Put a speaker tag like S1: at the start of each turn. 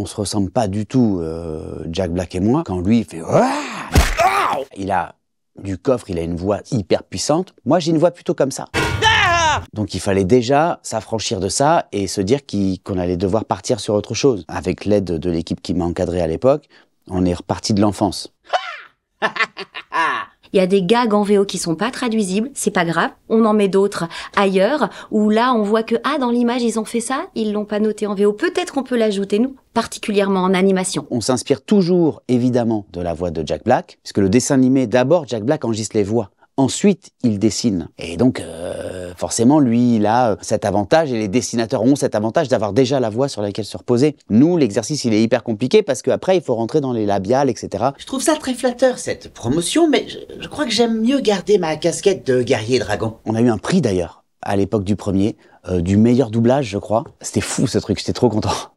S1: On se ressemble pas du tout, euh, Jack Black et moi. Quand lui, il fait ah ah Il a du coffre, il a une voix hyper puissante. Moi, j'ai une voix plutôt comme ça. Donc il fallait déjà s'affranchir de ça et se dire qu'on allait devoir partir sur autre chose. Avec l'aide de l'équipe qui m'a encadré à l'époque, on est reparti de l'enfance.
S2: Il y a des gags en VO qui sont pas traduisibles, c'est pas grave, on en met d'autres ailleurs où là on voit que ah dans l'image ils ont fait ça, ils l'ont pas noté en VO. Peut-être on peut l'ajouter nous, particulièrement en animation.
S1: On s'inspire toujours évidemment de la voix de Jack Black puisque le dessin animé d'abord Jack Black enregistre les voix. Ensuite, il dessine. Et donc, euh, forcément, lui, il a euh, cet avantage, et les dessinateurs ont cet avantage d'avoir déjà la voix sur laquelle se reposer. Nous, l'exercice, il est hyper compliqué parce qu'après, il faut rentrer dans les labiales, etc. Je
S3: trouve ça très flatteur, cette promotion, mais je, crois que j'aime mieux garder ma casquette de guerrier dragon.
S1: On a eu un prix d'ailleurs, à l'époque du premier, euh, du meilleur doublage, je crois. C'était fou ce truc, j'étais trop content.